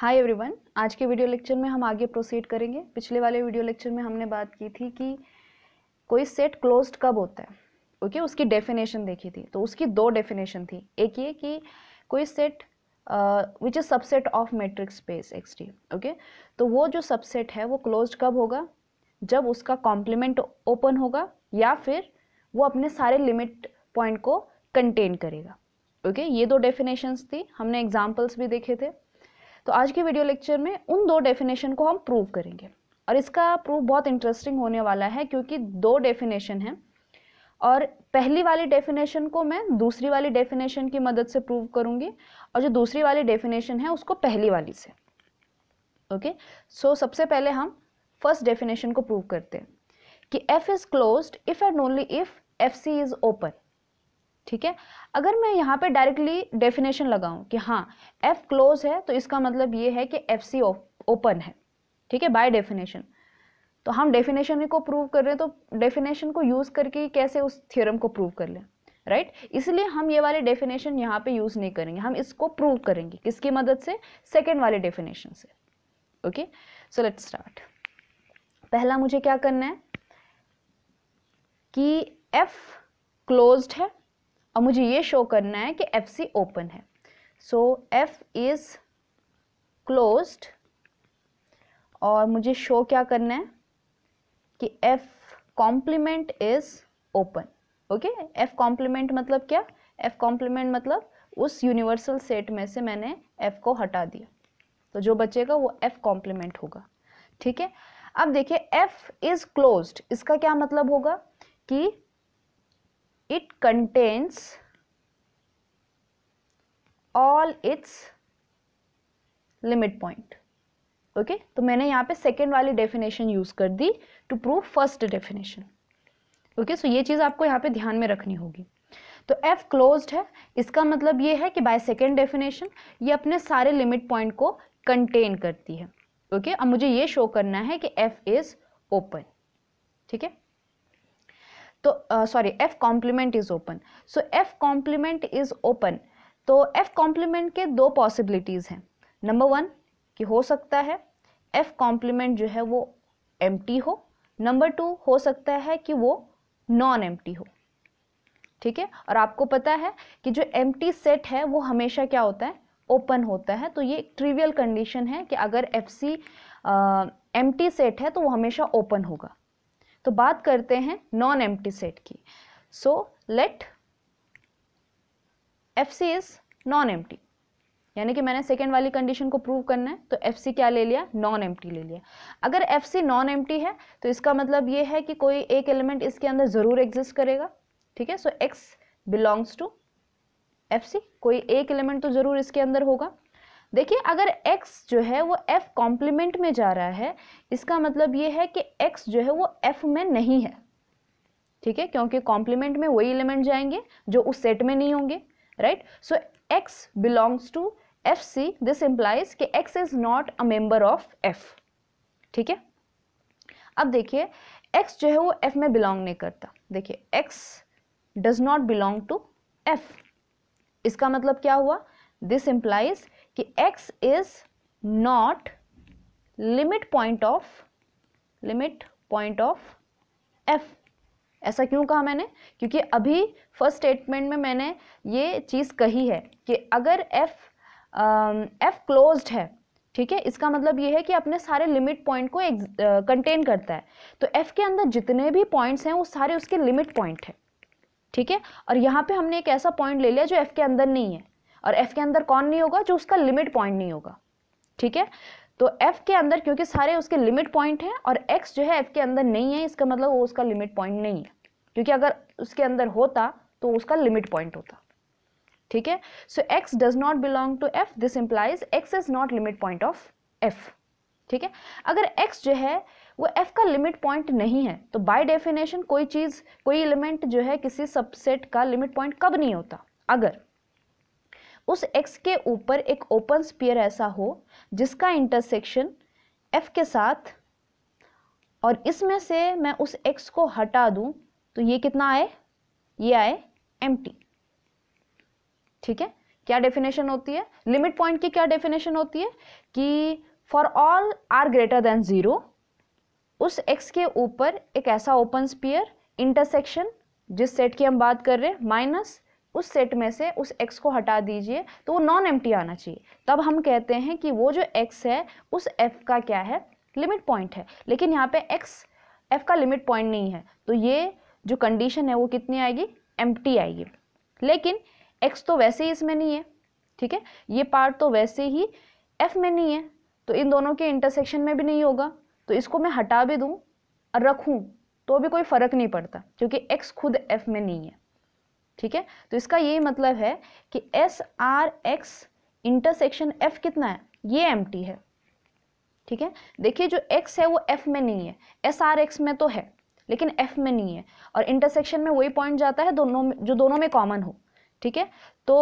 Hi everyone आज के video lecture में हम आगे प्रोसीड करेंगे पिछले वाले वीडियो लेक्चर में हमने बात की थी कि कोई सेट क्लोज्ड कब होता है ओके okay? उसकी डेफिनेशन देखी थी तो उसकी दो डेफिनेशन थी एक ये कि कोई set which is subset of matrix space X T okay तो वो जो सबसेट है वो क्लोज्ड कब होगा जब उसका कॉम्प्लीमेंट ओपन होगा या फिर वो अपने सारे लिमिट पॉइंट को कंटेन करेगा ओके okay? ये दो डेफिनेशंस थी हमने एग्जाम्पल्स भी देखे थे तो आज के वीडियो लेक्चर में उन दो डेफिनेशन को हम प्रूव करेंगे और इसका प्रूव बहुत इंटरेस्टिंग होने वाला है क्योंकि दो डेफिनेशन हैं और पहली वाली डेफिनेशन को मैं दूसरी वाली डेफिनेशन की मदद से प्रूव करूँगी और जो दूसरी वाली डेफिनेशन है उसको पहली वाली से ओके सो so, सबसे पहले हम फर्स्ट डेफिनेशन को प्रूव करते हैं कि F is closed if and only if F C is open ठीक है अगर मैं यहाँ पे डायरेक्टली डेफिनेशन लगाऊं कि हाँ एफ क्लोज है तो इसका मतलब ये है कि एफ सी ओपन है ठीक है बाय डेफिनेशन तो हम डेफिनेशन को प्रूव कर रहे हैं तो डेफिनेशन को यूज़ करके कैसे उस थ्योरम को प्रूव कर लें राइट right? इसलिए हम ये वाले डेफिनेशन यहाँ पे यूज़ नहीं करेंगे हम इसको प्रूव करेंगे किसकी मदद से सेकेंड वाले डेफिनेशन से ओके सो लेट स्टार्ट पहला मुझे क्या करना है कि एफ क्लोज्ड है अब मुझे ये शो करना है कि एफ सी ओपन है सो एफ इज़ क्लोज्ड और मुझे शो क्या करना है कि F complement is open okay F complement मतलब क्या एफ कॉम्प्लीमेंट मतलब उस यूनिवर्सल सेट में से मैंने एफ को हटा दिया तो जो बचेगा वो एफ कॉम्प्लीमेंट होगा ठीक है अब देखिए एफ इज़ क्लोज्ड इसका क्या मतलब होगा कि it contains all its limit point okay तो मैंने यहाँ पे सेकेंड वाली डेफिनेशन यूज कर दी to prove first definition okay so ये चीज़ आपको यहाँ पे ध्यान में रखनी होगी तो f क्लोज है इसका मतलब ये है कि बाय सेकेंड डेफिनेशन ये अपने सारे लिमिट पॉइंट को कंटेन करती है ओके okay? अब मुझे ये शो करना है कि f इज़ ओपन ठीक है तो sorry F complement is open so F complement is open तो एफ कॉम्प्लीमेंट के दो पॉसिबिलिटीज़ हैं नंबर वन कि हो सकता है एफ कॉम्प्लीमेंट जो है वो एम हो नंबर टू हो सकता है कि वो नॉन एम हो ठीक है और आपको पता है कि जो एम सेट है वो हमेशा क्या होता है ओपन होता है तो ये ट्रिवियल कंडीशन है कि अगर एफ सी एम सेट है तो वो हमेशा ओपन होगा तो बात करते हैं नॉन एम्प्टी सेट की so let F C is non empty यानी कि मैंने सेकेंड वाली कंडीशन को प्रूव करना है तो एफ सी क्या ले लिया नॉन एम्प्टी ले लिया अगर एफ सी नॉन एम्प्टी है तो इसका मतलब ये है कि कोई एक एलिमेंट इसके अंदर ज़रूर एग्जिस्ट करेगा ठीक है so X belongs to F C कोई एक एलिमेंट तो ज़रूर इसके अंदर होगा देखिए अगर x जो है वो f कॉम्प्लीमेंट में जा रहा है इसका मतलब ये है कि x जो है वो f में नहीं है ठीक है क्योंकि कॉम्प्लीमेंट में वही एलिमेंट जाएंगे जो उस सेट में नहीं होंगे right so x belongs to F C this implies कि x is not a member of f ठीक है अब देखिए x जो है वो f में बिलोंग नहीं करता देखिए x does not belong to f इसका मतलब क्या हुआ दिस इम्प्लाइज कि x is not limit point of limit point of f ऐसा क्यों कहा मैंने क्योंकि अभी फर्स्ट स्टेटमेंट में मैंने ये चीज़ कही है कि अगर f एफ um, क्लोज्ड है ठीक है इसका मतलब ये है कि अपने सारे लिमिट पॉइंट को कंटेन uh, करता है तो एफ के अंदर जितने भी पॉइंट्स हैं वो सारे उसके लिमिट पॉइंट है ठीक है और यहाँ पे हमने एक ऐसा पॉइंट ले लिया जो एफ के अंदर नहीं है और एफ के अंदर कौन नहीं होगा जो उसका लिमिट पॉइंट नहीं होगा ठीक है तो एफ के अंदर क्योंकि सारे उसके लिमिट पॉइंट हैं और एक्स जो है एफ के अंदर नहीं है इसका मतलब वो उसका लिमिट पॉइंट नहीं है क्योंकि अगर उसके अंदर होता तो उसका लिमिट पॉइंट होता ठीक है so X does not belong to F this implies X is not limit point of F ठीक है अगर एक्स जो है वो एफ का लिमिट पॉइंट नहीं है तो बाय डेफिनेशन कोई चीज़ कोई एलिमेंट जो है किसी सबसेट का लिमिट पॉइंट कब नहीं होता अगर उस एक्स के ऊपर एक ओपन स्पियर ऐसा हो जिसका इंटरसेक्शन एफ के साथ और इसमें से मैं उस एक्स को हटा दूं तो ये कितना आए ये आए एम ठीक है क्या डेफिनेशन होती है लिमिट पॉइंट की क्या डेफिनेशन होती है कि for all R greater than zero उस एक्स के ऊपर एक ऐसा ओपन स्पीयर इंटरसेक्शन जिस सेट की हम बात कर रहे हैं माइनस उस सेट में से उस एक्स को हटा दीजिए तो वो नॉन एम्प्टी आना चाहिए तब हम कहते हैं कि वो जो एक्स है उस एफ़ का क्या है लिमिट पॉइंट है लेकिन यहाँ पे एक्स एफ का लिमिट पॉइंट नहीं है तो ये जो कंडीशन है वो कितनी आएगी एम्प्टी आएगी लेकिन एक्स तो वैसे ही इसमें नहीं है ठीक है ये पार्ट तो वैसे ही एफ़ में नहीं है तो इन दोनों के इंटरसेक्शन में भी नहीं होगा तो इसको मैं हटा भी दूँ और रखूँ तो भी कोई फ़र्क नहीं पड़ता क्योंकि x खुद f में नहीं है ठीक है तो इसका यही मतलब है कि S R X intersection F कितना है ये एम है ठीक है देखिए जो एक्स है वो एफ में नहीं है एस आर एक्स में तो है लेकिन एफ में नहीं है और इंटरसेक्शन में वही पॉइंट जाता है दोनों में जो दोनों में कॉमन हो ठीक है तो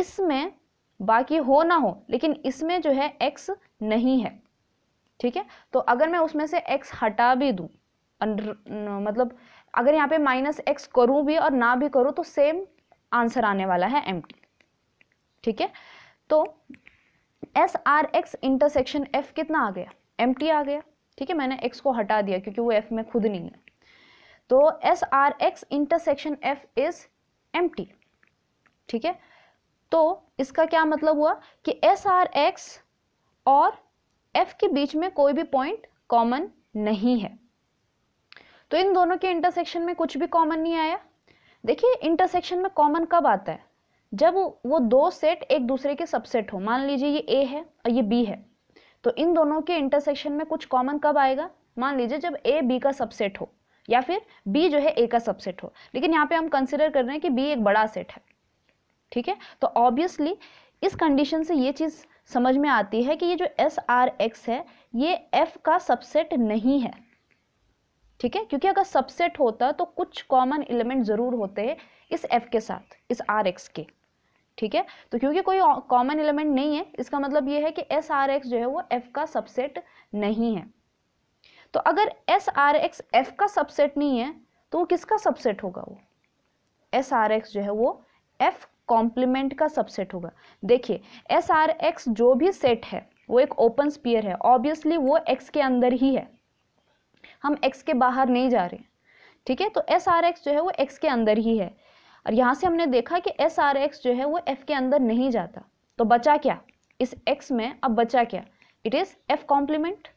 इसमें बाकी हो ना हो लेकिन इसमें जो है एक्स नहीं है ठीक है तो अगर मैं उसमें से एक्स हटा भी दूँ मतलब अगर यहाँ पे माइनस एक्स करूँ भी और ना भी करूँ तो सेम आंसर आने वाला है एम ठीक है तो S R X intersection F कितना आ गया एम आ गया ठीक है मैंने एक्स को हटा दिया क्योंकि वो एफ में खुद नहीं है तो S R X intersection F is M ठीक है तो इसका क्या मतलब हुआ कि एस आर एक्स और एफ के बीच में कोई भी पॉइंट कॉमन नहीं है तो इन दोनों के इंटरसेक्शन में कुछ भी कॉमन नहीं आया देखिए इंटरसेक्शन में कॉमन कब आता है जब वो दो सेट एक दूसरे के सबसेट हो मान लीजिए ये ए है और ये बी है तो इन दोनों के इंटरसेक्शन में कुछ कॉमन कब आएगा मान लीजिए जब ए बी का सबसेट हो या फिर बी जो है ए का सबसेट हो लेकिन यहाँ पे हम कंसिडर कर रहे हैं कि बी एक बड़ा सेट है ठीक है तो ऑब्वियसली इस कंडीशन से ये चीज़ समझ में आती है कि ये जो एस आर एक्स है ये एफ का सबसेट नहीं है ठीक है क्योंकि अगर सबसेट होता तो कुछ कॉमन एलिमेंट ज़रूर होते इस एफ के साथ इस आर एक्स के ठीक है तो क्योंकि कोई कॉमन एलिमेंट नहीं है इसका मतलब ये है कि एस आर एक्स जो है वो एफ का सबसेट नहीं है तो अगर एस आर एक्स एफ का सबसेट नहीं है तो वो किसका सबसेट होगा वो एस आर एक्स जो है वो एफ कॉम्प्लीमेंट का सबसेट होगा देखिए एस आर एक्स जो भी सेट है वो एक ओपन स्पीयर है ऑब्वियसली वो एक्स के अंदर ही है हम एक्स के बाहर नहीं जा रहे ठीक है तो एस आर एक्स जो है वो एक्स के अंदर ही है और यहाँ से हमने देखा कि एस आर एक्स जो है वो एफ के अंदर नहीं जाता तो बचा क्या इस एक्स में अब बचा क्या इट इज़ एफ कॉम्प्लीमेंट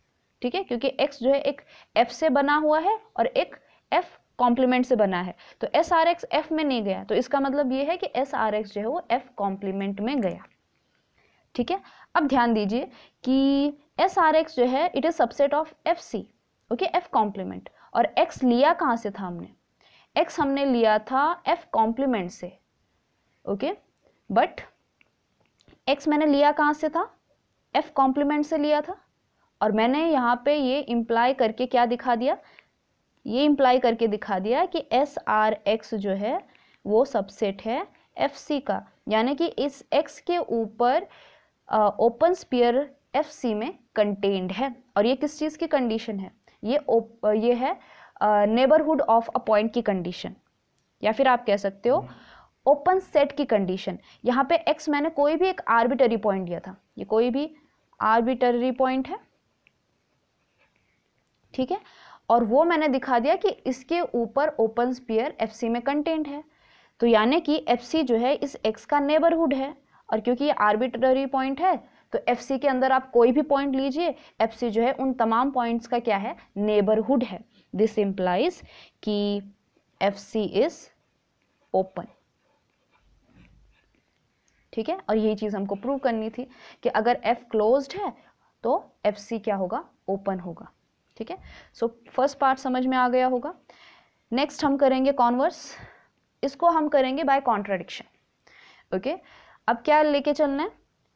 ठीक है क्योंकि एक्स जो है एक एफ से बना हुआ है और एक एफ कॉम्प्लीमेंट से बना है तो एस आर एक्स एफ में नहीं गया तो इसका मतलब ये है कि एस आर एक्स जो है वो एफ कॉम्प्लीमेंट में गया ठीक है अब ध्यान दीजिए कि एस आर एक्स जो है it is subset of F C okay F complement और एक्स लिया कहाँ से था हमने एक्स हमने लिया था एफ कॉम्प्लीमेंट से ओके बट एक्स मैंने लिया कहाँ से था एफ कॉम्प्लीमेंट से लिया था और मैंने यहाँ पे ये इम्प्लाई करके क्या दिखा दिया ये इम्प्लाई करके दिखा दिया कि एस आर एक्स जो है वो सबसेट है एफ सी का यानी कि इस एक्स के ऊपर ओपन स्पीयर एफ सी में कंटेन्ड है और ये किस चीज़ की कंडीशन है ये ये है नेबरहुड ऑफ अ पॉइंट की कंडीशन या फिर आप कह सकते हो ओपन हम्म। सेट की कंडीशन यहाँ पे एक्स मैंने कोई भी एक आर्बिटरी पॉइंट दिया था ये कोई भी आर्बिटरी पॉइंट है ठीक है और वो मैंने दिखा दिया कि इसके ऊपर ओपन स्पीयर एफ में कंटेंट है तो यानी कि एफ जो है इस एक्स का नेबरहुड है और क्योंकि ये आर्बिटरी पॉइंट है तो एफ के अंदर आप कोई भी पॉइंट लीजिए एफ जो है उन तमाम पॉइंट्स का क्या है नेबरहुड है दिस इम्प्लाइज कि एफ सी इज ओपन ठीक है और यही चीज़ हमको प्रूव करनी थी कि अगर एफ क्लोज्ड है तो एफ सी क्या होगा ओपन होगा ठीक है सो फर्स्ट पार्ट समझ में आ गया होगा नेक्स्ट हम करेंगे कॉन्वर्स इसको हम करेंगे बाय कॉन्ट्राडिक्शन ओके अब क्या लेके चलना है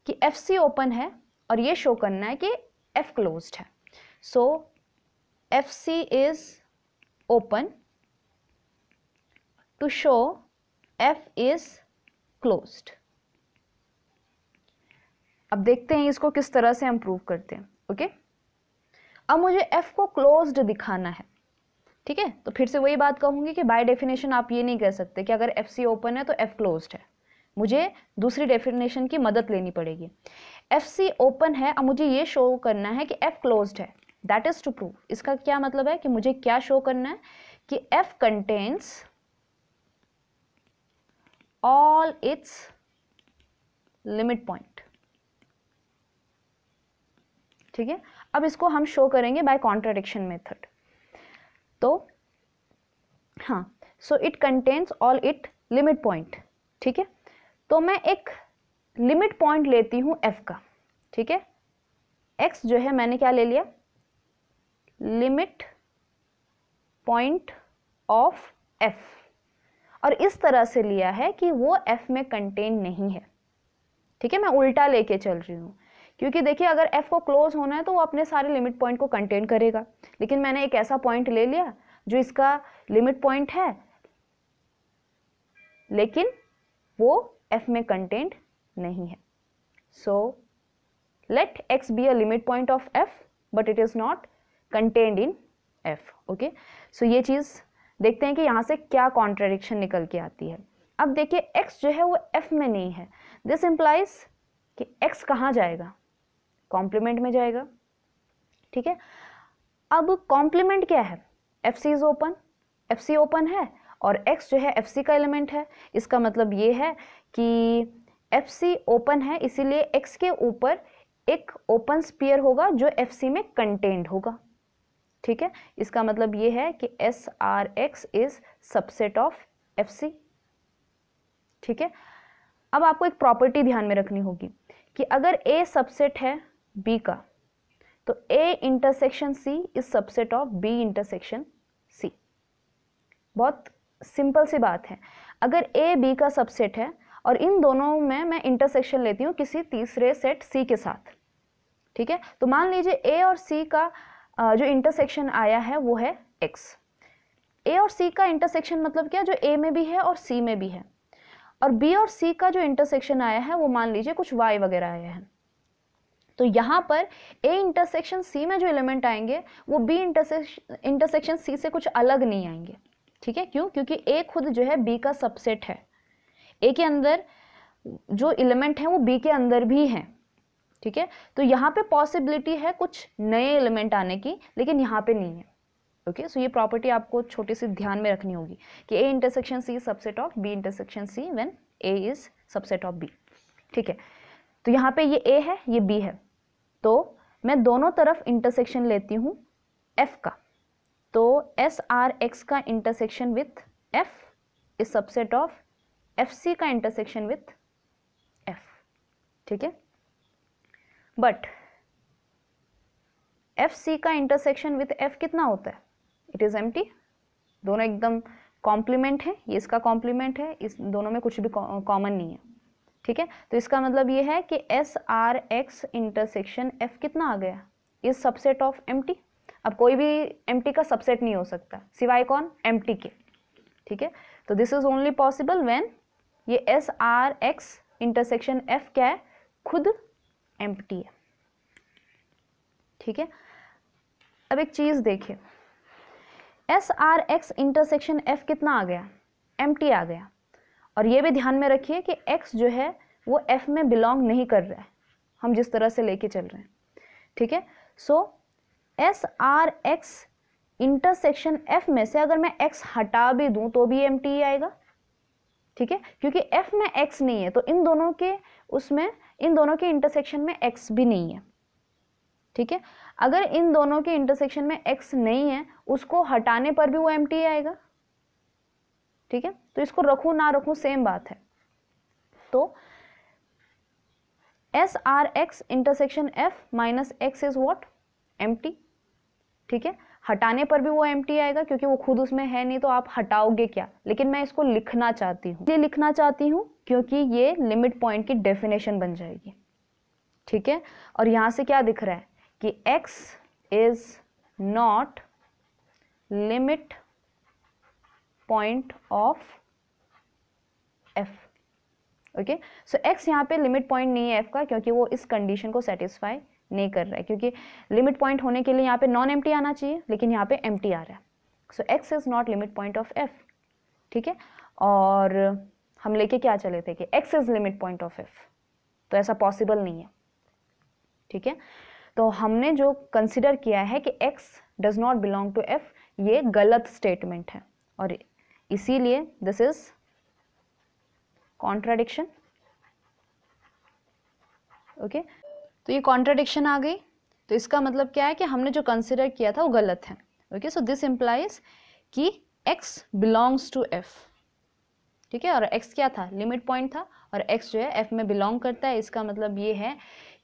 कि एफ सी ओपन है और ये शो करना है कि एफ क्लोज है so F C is open to show F is close अब देखते हैं इसको किस तरह से हम प्रूव करते हैं ओके अब मुझे एफ को क्लोज्ड दिखाना है ठीक है तो फिर से वही बात कहूंगी कि बाय डेफिनेशन आप ये नहीं कह सकते कि अगर एफ सी ओपन है तो एफ क्लोज्ड है मुझे दूसरी डेफिनेशन की मदद लेनी पड़ेगी एफ सी ओपन है अब मुझे ये शो करना है कि एफ क्लोज है दैट इज़ टू प्रूव इसका क्या मतलब है कि मुझे क्या शो करना है कि F contains all its limit point ठीक है अब इसको हम शो करेंगे बाय कॉन्ट्राडिक्शन मेथड तो हाँ so it contains all it limit point ठीक है तो मैं एक लिमिट पॉइंट लेती हूँ एफ का ठीक है एक्स जो है मैंने क्या ले लिया लिमिट पॉइंट ऑफ एफ और इस तरह से लिया है कि वो एफ में कंटेन नहीं है ठीक है मैं उल्टा लेके चल रही हूँ क्योंकि देखिए अगर एफ को क्लोज होना है तो वो अपने सारे लिमिट पॉइंट को कंटेन करेगा लेकिन मैंने एक ऐसा पॉइंट ले लिया जो इसका लिमिट पॉइंट है लेकिन वो एफ में कंटेंट नहीं है so let X be a limit point of F but it is not contained in F okay so ये चीज़ देखते हैं कि यहाँ से क्या कॉन्ट्रेडिक्शन निकल के आती है अब देखिए एक्स जो है वो एफ में नहीं है दिस इम्प्लाइज कि एक्स कहाँ जाएगा कॉम्प्लीमेंट में जाएगा ठीक है अब कॉम्प्लीमेंट क्या है F C is open F C open है और x जो है एफ का एलिमेंट है इसका मतलब ये है कि एफ ओपन है इसीलिए x के ऊपर एक ओपन स्पीयर होगा जो एफ में कंटेंट होगा ठीक है इसका मतलब ये है कि S R X is subset of F C ठीक है अब आपको एक प्रॉपर्टी ध्यान में रखनी होगी कि अगर ए सबसेट है बी का तो A intersection C is subset of B intersection C बहुत सिंपल सी बात है अगर ए बी का सबसेट है और इन दोनों में मैं इंटरसेक्शन लेती हूँ किसी तीसरे सेट सी के साथ ठीक है तो मान लीजिए ए और सी का जो इंटरसेक्शन आया है वो है एक्स ए और सी का इंटरसेक्शन मतलब क्या जो ए में भी है और सी में भी है और बी और सी का जो इंटरसेक्शन आया है वो मान लीजिए कुछ वाई वगैरह आया है तो यहाँ पर ए इंटरसेक्शन सी में जो एलिमेंट आएंगे वो बी इंटरसेक्शन इंटरसेक्शन सी से कुछ अलग नहीं आएंगे ठीक है क्यों क्योंकि ए खुद जो है बी का सबसेट है ए के अंदर जो एलिमेंट है वो बी के अंदर भी हैं ठीक है तो यहाँ पे पॉसिबिलिटी है कुछ नए एलिमेंट आने की लेकिन यहाँ पे नहीं है ओके सो ये प्रॉपर्टी आपको छोटी सी ध्यान में रखनी होगी कि A intersection C subset of B intersection C when A is subset of B ठीक है तो यहाँ पे ये ए है ये बी है तो मैं दोनों तरफ इंटरसेक्शन लेती हूँ एफ का तो एस आर एक्स का intersection with F is subset of F C का इंटरसेक्शन विथ एफ ठीक है बट एफ सी का इंटरसेक्शन विथ एफ कितना होता है इट इज़ एम दोनों एकदम कॉम्प्लीमेंट है ये इसका कॉम्प्लीमेंट है इस दोनों में कुछ भी कॉमन नहीं है ठीक है तो इसका मतलब ये है कि S R X intersection F कितना आ गया is subset of empty अब कोई भी एम का सबसेट नहीं हो सकता सिवाय कौन एम के ठीक है तो this is only possible when ये S R X intersection F क्या है खुद एम है ठीक है अब एक चीज़ देखिए S R X intersection F कितना आ गया एम आ गया और ये भी ध्यान में रखिए कि एक्स जो है वो एफ में बिलोंग नहीं कर रहा है हम जिस तरह से लेके चल रहे हैं ठीक है so so, S R X intersection F में से अगर मैं एक्स हटा भी दूं तो भी एम टी आएगा ठीक है क्योंकि एफ में एक्स नहीं है तो इन दोनों के उसमें इन दोनों के इंटरसेक्शन में एक्स भी नहीं है ठीक है अगर इन दोनों के इंटरसेक्शन में एक्स नहीं है उसको हटाने पर भी वो एम आएगा ठीक है तो इसको रखूँ ना रखूँ सेम बात है तो S R X intersection F minus X is what M ठीक है हटाने पर भी वो एम आएगा क्योंकि वो खुद उसमें है नहीं तो आप हटाओगे क्या लेकिन मैं इसको लिखना चाहती हूँ ये लिखना चाहती हूँ क्योंकि ये लिमिट पॉइंट की डेफिनेशन बन जाएगी ठीक है और यहाँ से क्या दिख रहा है कि x is not limit point of f okay so x यहाँ पे लिमिट पॉइंट नहीं है f का क्योंकि वो इस कंडीशन को सेटिस्फाई नहीं कर रहा है क्योंकि लिमिट पॉइंट होने के लिए यहाँ पे नॉन एम आना चाहिए लेकिन यहाँ पे एम आ रहा है so X is not limit point of F ठीक है और हम लेके क्या चले थे कि X is limit point of F तो ऐसा पॉसिबल नहीं है ठीक है तो हमने जो कंसिडर किया है कि X does not belong to F ये गलत स्टेटमेंट है और इसीलिए this is contradiction okay okay? तो ये कॉन्ट्राडिक्शन आ गई तो इसका मतलब क्या है कि हमने जो कंसिडर किया था वो गलत है ओके सो दिस इम्प्लाइज कि x बिलोंग्स टू f ठीक है और x क्या था लिमिट पॉइंट था और x जो है f में बिलोंग करता है इसका मतलब ये है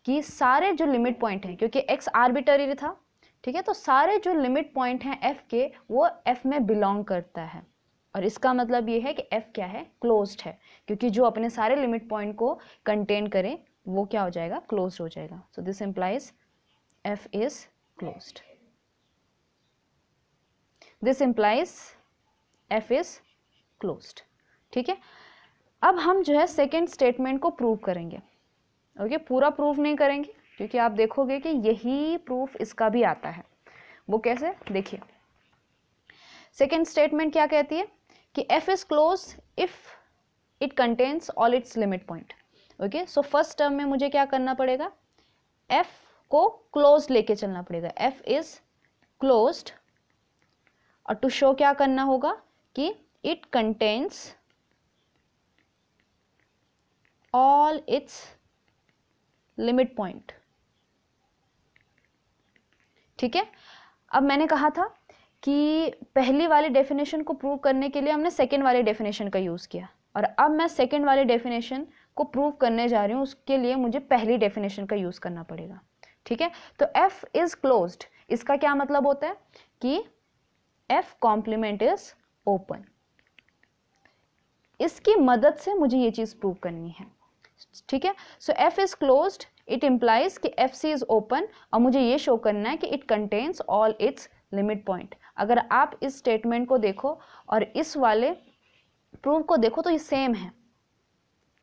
कि सारे जो लिमिट पॉइंट हैं क्योंकि x आर्बिटरी था ठीक है तो सारे जो लिमिट पॉइंट हैं f के वो f में बिलोंग करता है और इसका मतलब ये है कि f क्या है क्लोज्ड है क्योंकि जो अपने सारे लिमिट पॉइंट को कंटेन करें वो क्या हो जाएगा क्लोज हो जाएगा so this implies F is close this implies F is close ठीक है अब हम जो है सेकेंड स्टेटमेंट को प्रूव करेंगे ओके okay? पूरा प्रूफ नहीं करेंगे क्योंकि आप देखोगे कि यही प्रूफ इसका भी आता है वो कैसे देखिए सेकेंड स्टेटमेंट क्या कहती है कि F is close if it contains all its limit point okay so first term में मुझे क्या करना पड़ेगा एफ को क्लोज लेके चलना पड़ेगा एफ इज क्लोज और टू शो क्या करना होगा कि it contains all its limit point ठीक है अब मैंने कहा था कि पहली वाली डेफिनेशन को प्रूव करने के लिए हमने सेकेंड वाली डेफिनेशन का यूज़ किया और अब मैं सेकेंड वाली डेफिनेशन को प्रूव करने जा रही हूँ उसके लिए मुझे पहली डेफिनेशन का यूज़ करना पड़ेगा ठीक है तो f इज़ क्लोज इसका क्या मतलब होता है कि f कॉम्प्लीमेंट इज ओपन इसकी मदद से मुझे ये चीज़ प्रूव करनी है ठीक है so f is close it implies कि एफ सी इज़ ओपन और मुझे ये शो करना है कि it contains all its limit point अगर आप इस स्टेटमेंट को देखो और इस वाले प्रूफ को देखो तो ये सेम है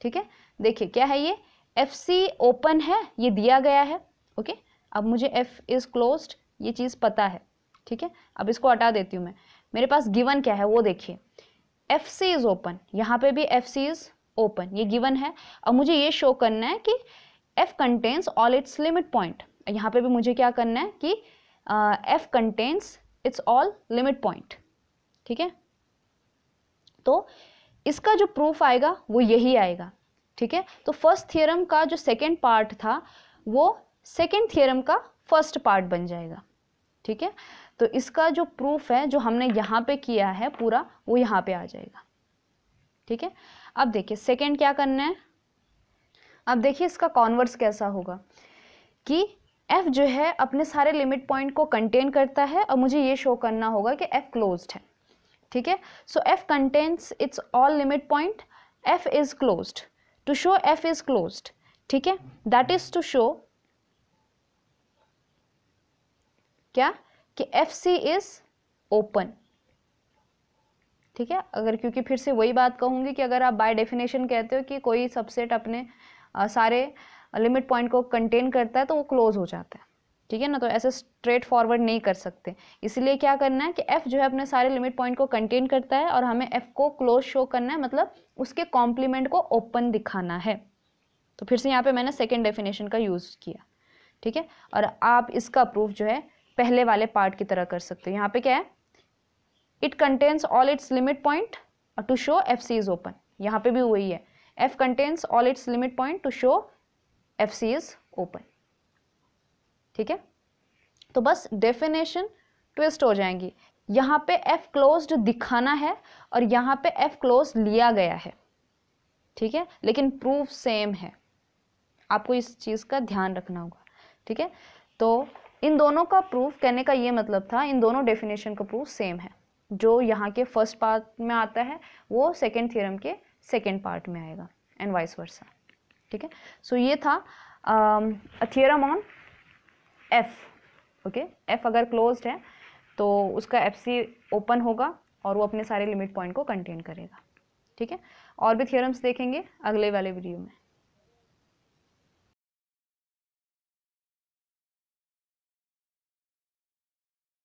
ठीक है देखिए क्या है ये एफ सी ओपन है ये दिया गया है ओके अब मुझे एफ इज़ क्लोज्ड ये चीज़ पता है ठीक है अब इसको हटा देती हूँ मैं मेरे पास गिवन क्या है वो देखिए एफ सी इज़ ओपन यहाँ पे भी एफ सी इज़ ओपन ये गिवन है अब मुझे ये शो करना है कि F contains all its limit point यहाँ पे भी मुझे क्या करना है कि F contains its all limit point ठीक है तो इसका जो प्रूफ आएगा वो यही आएगा ठीक है तो फर्स्ट थियरम का जो सेकेंड पार्ट था वो सेकेंड थियरम का फर्स्ट पार्ट बन जाएगा ठीक है तो इसका जो प्रूफ है जो हमने यहाँ पे किया है पूरा वो यहाँ पे आ जाएगा ठीक है अब देखिए सेकेंड क्या करना है अब देखिए इसका कॉन्वर्स कैसा होगा कि एफ जो है अपने सारे लिमिट पॉइंट को कंटेन करता है और मुझे ये शो करना होगा कि एफ क्लोज है ठीक है so F contains its all limit point F is closed to show F is closed ठीक है दैट इज टू शो क्या कि एफ सी इज ओपन ठीक है अगर क्योंकि फिर से वही बात कहूंगी कि अगर आप बाय डेफिनेशन कहते हो कि कोई सबसेट अपने आ, सारे लिमिट पॉइंट को कंटेन करता है तो वो क्लोज हो जाता है ठीक है ना तो ऐसे स्ट्रेट फॉरवर्ड नहीं कर सकते इसलिए क्या करना है कि एफ़ जो है अपने सारे लिमिट पॉइंट को कंटेन करता है और हमें एफ़ को क्लोज शो करना है मतलब उसके कॉम्प्लीमेंट को ओपन दिखाना है तो फिर से यहाँ पे मैंने सेकेंड डेफिनेशन का यूज़ किया ठीक है और आप इसका प्रूफ जो है पहले वाले पार्ट की तरह कर सकते हो यहाँ पे क्या है it contains all its limit point to show F C is open यहाँ पे भी वही है F contains all its limit point to show F C is open ठीक है तो बस डेफिनेशन ट्विस्ट हो जाएंगी यहाँ पे एफ क्लोज दिखाना है और यहाँ पे एफ क्लोज लिया गया है ठीक है लेकिन प्रूफ सेम है आपको इस चीज़ का ध्यान रखना होगा ठीक है तो इन दोनों का प्रूफ कहने का ये मतलब था इन दोनों डेफिनेशन का प्रूफ सेम है जो यहाँ के फर्स्ट पार्ट में आता है वो सेकेंड थियरम के सेकेंड पार्ट में आएगा एंड वाइस वर्सा ठीक है सो ये था theorem um, on F okay F अगर क्लोज है तो उसका एफ सी ओपन होगा और वो अपने सारे लिमिट पॉइंट को कंटेन करेगा ठीक है और भी थियोरम्स देखेंगे अगले वाले वीडियो में